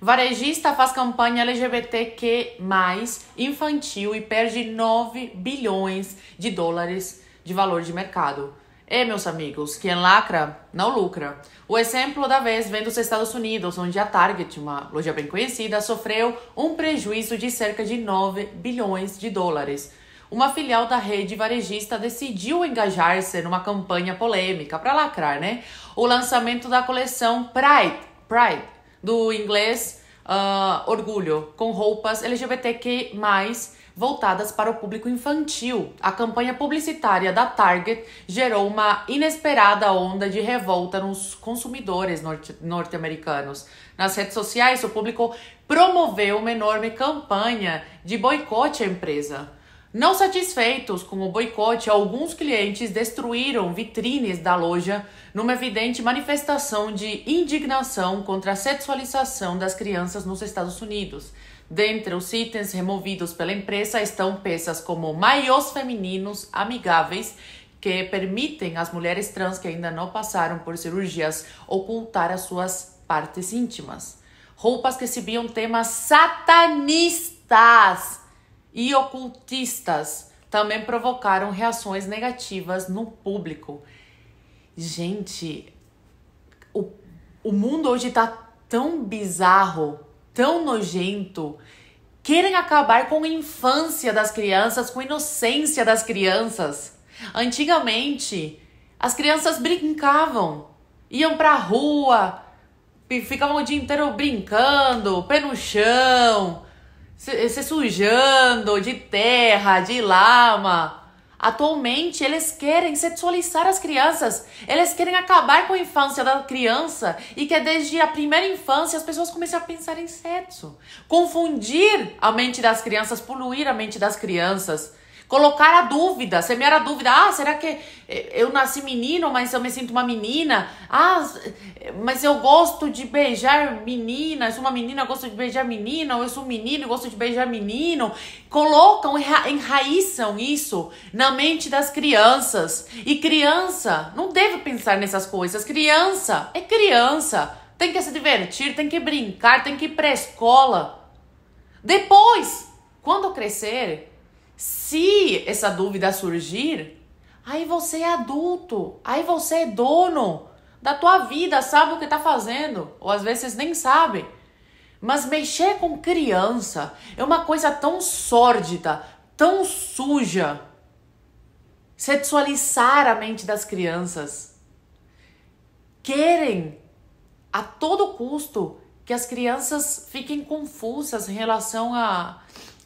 Varejista faz campanha LGBTQ+, infantil e perde 9 bilhões de dólares de valor de mercado. E, meus amigos, quem lacra, não lucra. O exemplo da vez vem dos Estados Unidos, onde a Target, uma loja bem conhecida, sofreu um prejuízo de cerca de 9 bilhões de dólares. Uma filial da rede varejista decidiu engajar-se numa campanha polêmica para lacrar, né? O lançamento da coleção Pride, Pride do inglês uh, Orgulho, com roupas LGBTQ+, voltadas para o público infantil. A campanha publicitária da Target gerou uma inesperada onda de revolta nos consumidores norte-americanos. Norte Nas redes sociais, o público promoveu uma enorme campanha de boicote à empresa. Não satisfeitos com o boicote, alguns clientes destruíram vitrines da loja numa evidente manifestação de indignação contra a sexualização das crianças nos Estados Unidos. Dentre os itens removidos pela empresa estão peças como maiôs femininos amigáveis que permitem às mulheres trans que ainda não passaram por cirurgias ocultar as suas partes íntimas. Roupas que exibiam temas satanistas e ocultistas também provocaram reações negativas no público. Gente, o, o mundo hoje está tão bizarro, tão nojento. Querem acabar com a infância das crianças, com a inocência das crianças. Antigamente, as crianças brincavam, iam pra rua, ficavam o dia inteiro brincando, pé no chão, se, se sujando de terra, de lama. Atualmente, eles querem sexualizar as crianças. Eles querem acabar com a infância da criança e que desde a primeira infância as pessoas comecem a pensar em sexo. Confundir a mente das crianças, poluir a mente das crianças. Colocar a dúvida, semear a dúvida. Ah, será que eu nasci menino, mas eu me sinto uma menina? Ah, mas eu gosto de beijar menina. Eu sou uma menina, eu gosto de beijar menina. Ou eu sou um menino, eu gosto de beijar menino. Colocam, enraizam isso na mente das crianças. E criança não deve pensar nessas coisas. Criança é criança. Tem que se divertir, tem que brincar, tem que ir para escola. Depois, quando crescer, se essa dúvida surgir, aí você é adulto, aí você é dono da tua vida, sabe o que está fazendo, ou às vezes nem sabe. Mas mexer com criança é uma coisa tão sórdida, tão suja. Sexualizar a mente das crianças. Querem a todo custo que as crianças fiquem confusas em relação a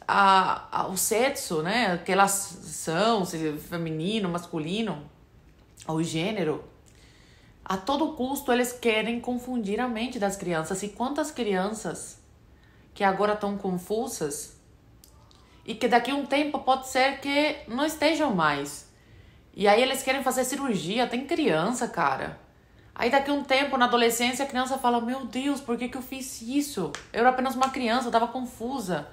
a, a, o sexo, né? Que elas são, se feminino, masculino, o gênero. A todo custo eles querem confundir a mente das crianças. E quantas crianças que agora estão confusas e que daqui a um tempo pode ser que não estejam mais. E aí eles querem fazer cirurgia, tem criança, cara. Aí daqui a um tempo, na adolescência, a criança fala: Meu Deus, por que, que eu fiz isso? Eu era apenas uma criança, eu estava confusa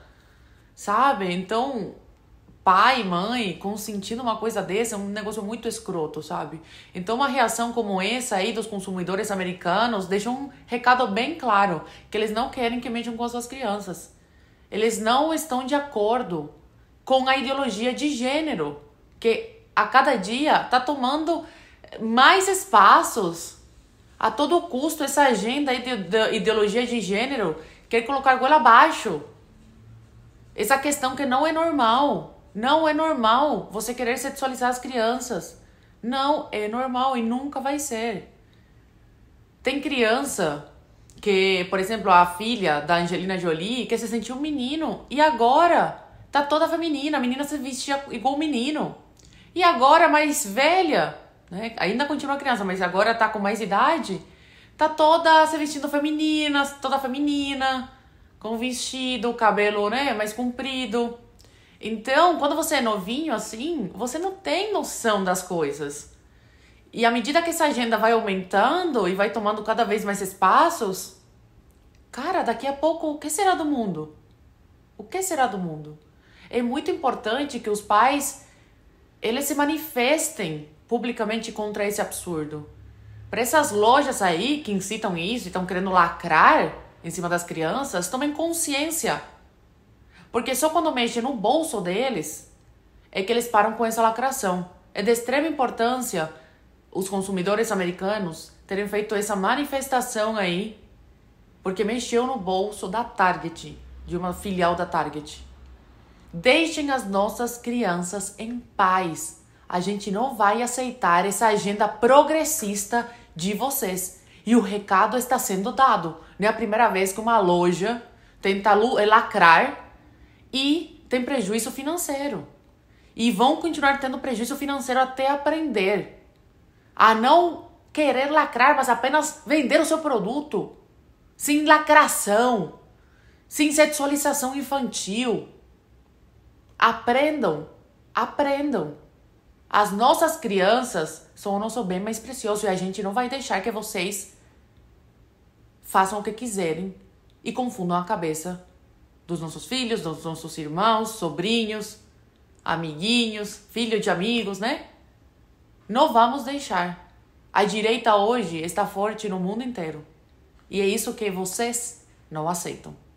sabe? Então, pai, mãe, consentindo uma coisa dessa é um negócio muito escroto, sabe? Então, uma reação como essa aí dos consumidores americanos deixa um recado bem claro, que eles não querem que mexam com as suas crianças. Eles não estão de acordo com a ideologia de gênero, que a cada dia está tomando mais espaços. A todo custo, essa agenda aí de, de ideologia de gênero quer colocar goela abaixo. Essa questão que não é normal. Não é normal você querer sexualizar as crianças. Não é normal e nunca vai ser. Tem criança que, por exemplo, a filha da Angelina Jolie, que se sentiu um menino e agora tá toda feminina, a menina se vestia igual menino. E agora mais velha, né? Ainda continua criança, mas agora tá com mais idade, tá toda se vestindo feminina, toda feminina com vestido, cabelo, né, mais comprido. Então, quando você é novinho assim, você não tem noção das coisas. E à medida que essa agenda vai aumentando e vai tomando cada vez mais espaços, cara, daqui a pouco o que será do mundo? O que será do mundo? É muito importante que os pais eles se manifestem publicamente contra esse absurdo. Para essas lojas aí que incitam isso e estão querendo lacrar, em cima das crianças tomem consciência. Porque só quando mexe no bolso deles é que eles param com essa lacração. É de extrema importância os consumidores americanos terem feito essa manifestação aí, porque mexeu no bolso da Target, de uma filial da Target. Deixem as nossas crianças em paz. A gente não vai aceitar essa agenda progressista de vocês e o recado está sendo dado. Não é a primeira vez que uma loja tenta eh, lacrar e tem prejuízo financeiro. E vão continuar tendo prejuízo financeiro até aprender a não querer lacrar, mas apenas vender o seu produto. Sem lacração, sem sexualização infantil. Aprendam, aprendam. As nossas crianças são o nosso bem mais precioso e a gente não vai deixar que vocês façam o que quiserem e confundam a cabeça dos nossos filhos, dos nossos irmãos, sobrinhos, amiguinhos, filho de amigos, né? Não vamos deixar. A direita hoje está forte no mundo inteiro. E é isso que vocês não aceitam.